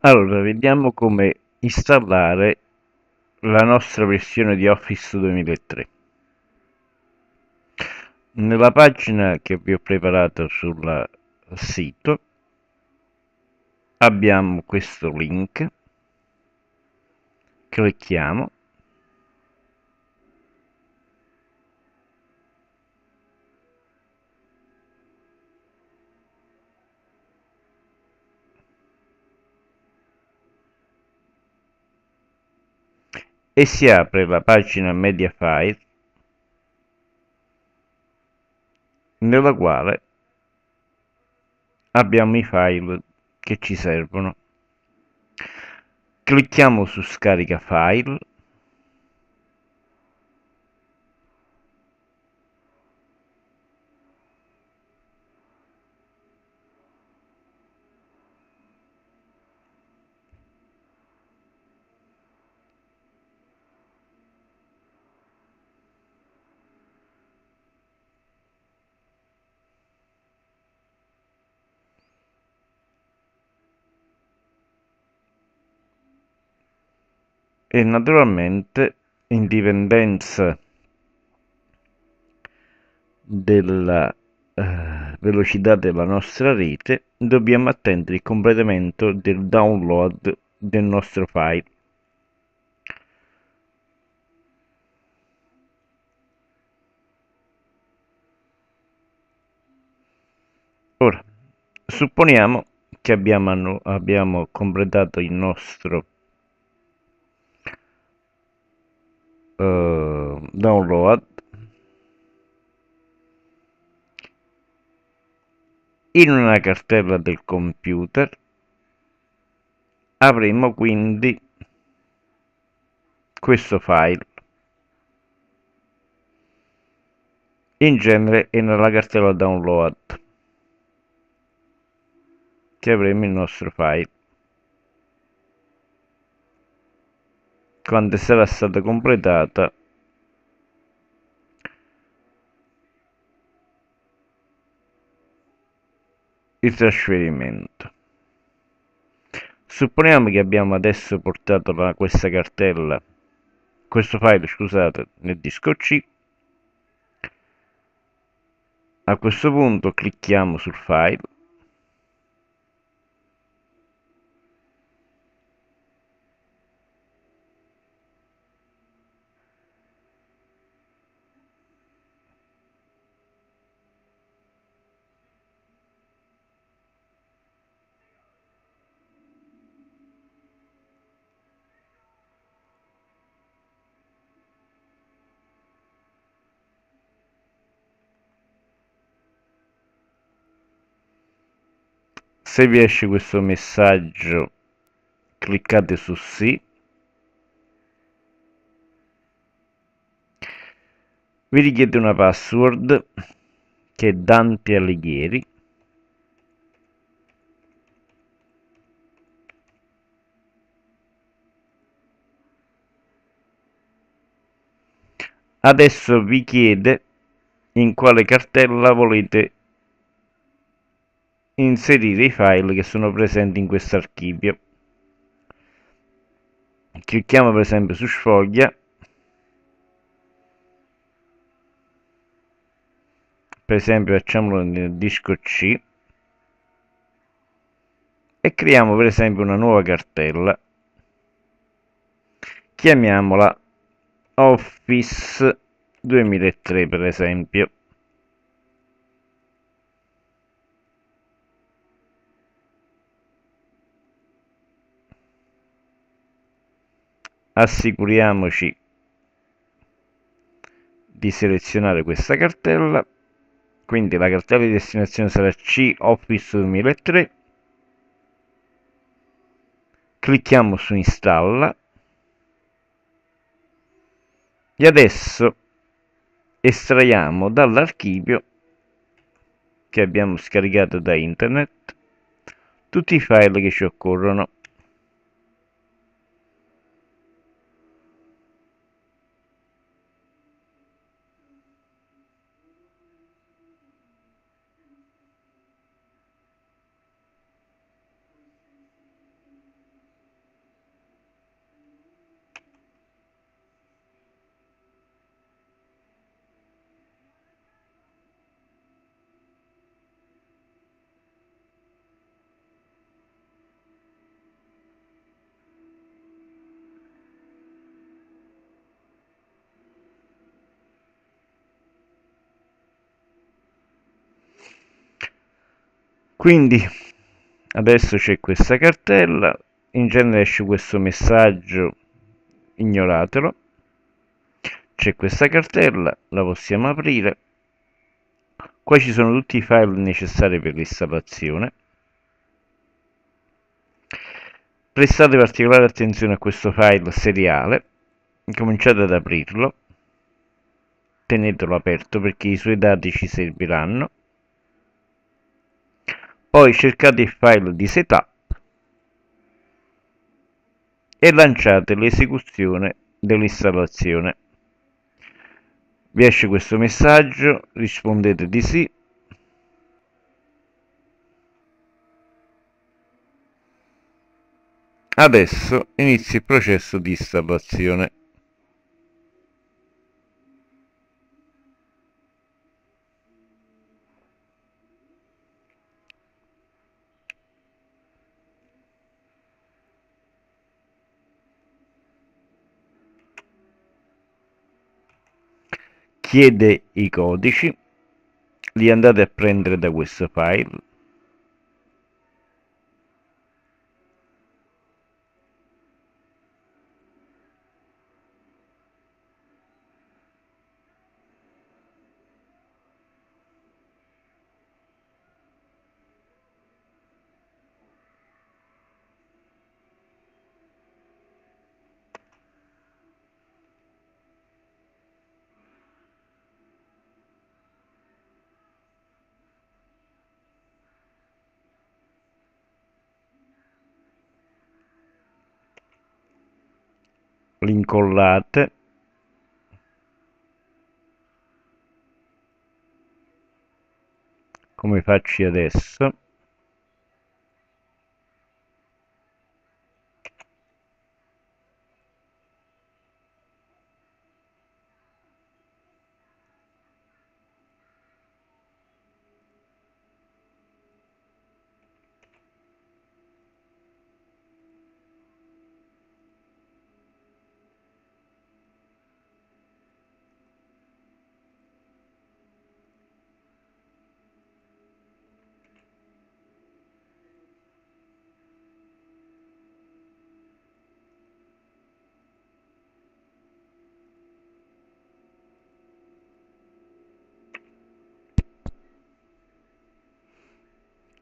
Allora, vediamo come installare la nostra versione di Office 2003. Nella pagina che vi ho preparato sul sito abbiamo questo link, clicchiamo e si apre la pagina media file nella quale abbiamo i file che ci servono. Clicchiamo su scarica file e naturalmente in dipendenza della eh, velocità della nostra rete dobbiamo attendere il completamento del download del nostro file ora supponiamo che abbiamo, abbiamo completato il nostro uh, download in una cartella del computer avremo quindi questo file in genere è nella cartella download che avremo il nostro file quando sarà stata completata il trasferimento supponiamo che abbiamo adesso portato la, questa cartella questo file scusate nel disco C a questo punto clicchiamo sul file se vi esce questo messaggio cliccate su sì vi richiede una password che è Dante Alighieri adesso vi chiede in quale cartella volete inserire i file che sono presenti in questo archivio clicchiamo per esempio su sfoglia per esempio facciamolo nel disco C e creiamo per esempio una nuova cartella chiamiamola Office 2003 per esempio assicuriamoci di selezionare questa cartella quindi la cartella di destinazione sarà C Office 2003 clicchiamo su installa e adesso estraiamo dall'archivio che abbiamo scaricato da internet tutti i file che ci occorrono quindi adesso c'è questa cartella in genere esce questo messaggio ignoratelo c'è questa cartella la possiamo aprire qua ci sono tutti i file necessari per l'installazione prestate particolare attenzione a questo file seriale cominciate ad aprirlo tenetelo aperto perché i suoi dati ci serviranno poi cercate il file di setup e lanciate l'esecuzione dell'installazione vi esce questo messaggio rispondete di sì adesso inizia il processo di installazione chiede i codici, li andate a prendere da questo file l'incollate come faccio adesso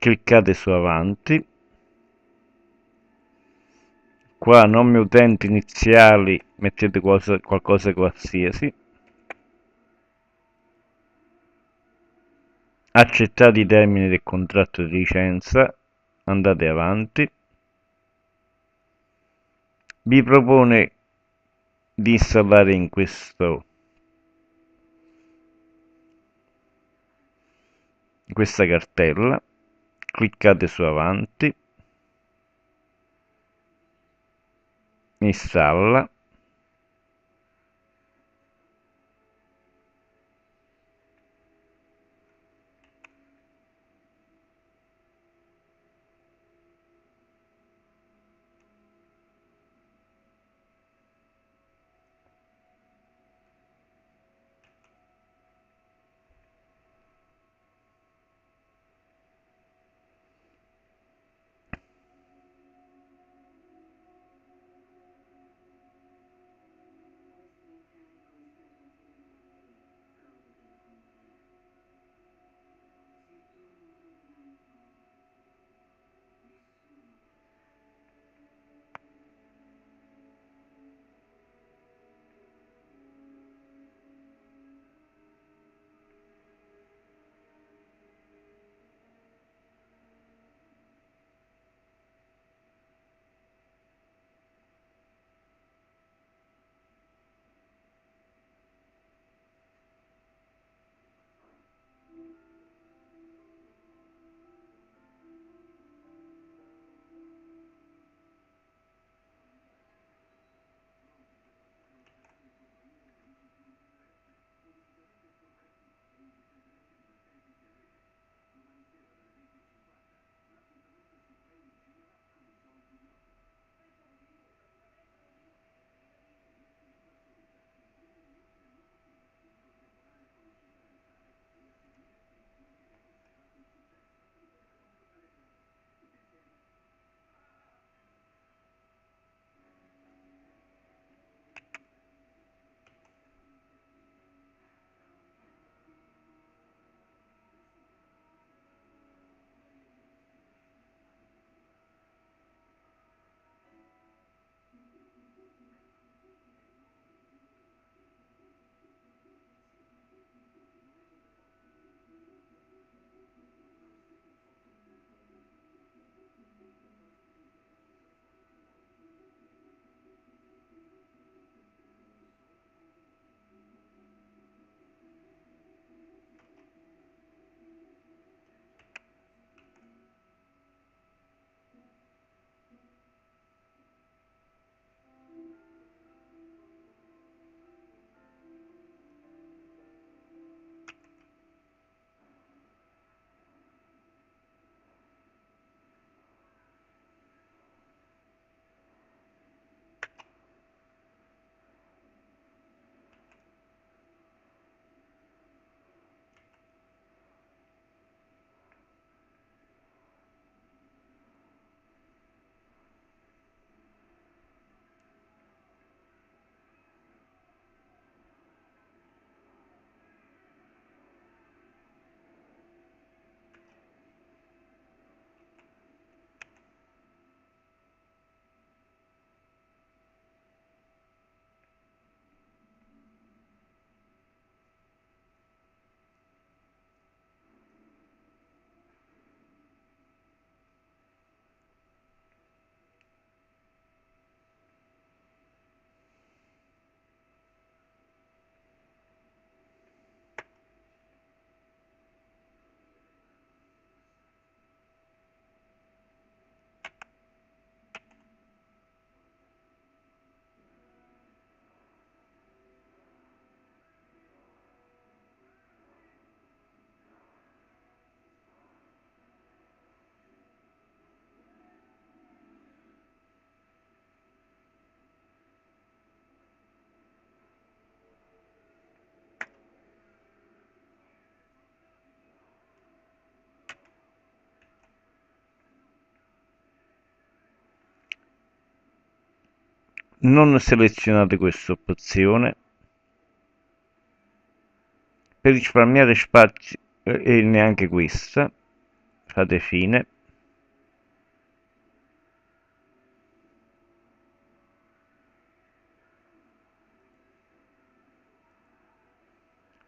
cliccate su avanti qua nome utenti iniziali mettete qualcosa, qualcosa qualsiasi accettate i termini del contratto di licenza andate avanti vi propone di installare in questo in questa cartella cliccate su avanti installa non selezionate questa opzione per risparmiare spazio eh, e neanche questa fate fine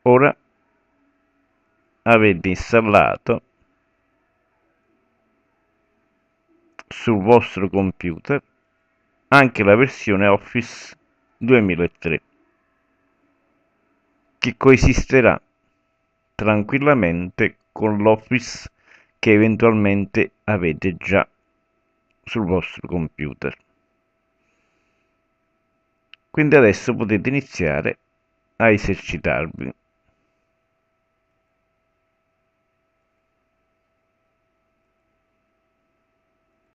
ora avete installato sul vostro computer anche la versione Office 2003 che coesisterà tranquillamente con l'Office che eventualmente avete già sul vostro computer. Quindi adesso potete iniziare a esercitarvi